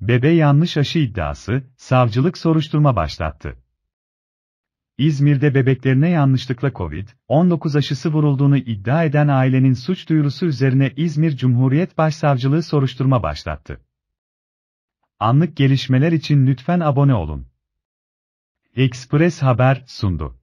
Bebe yanlış aşı iddiası, savcılık soruşturma başlattı. İzmir'de bebeklerine yanlışlıkla COVID-19 aşısı vurulduğunu iddia eden ailenin suç duyurusu üzerine İzmir Cumhuriyet Başsavcılığı soruşturma başlattı. Anlık gelişmeler için lütfen abone olun. Express Haber sundu.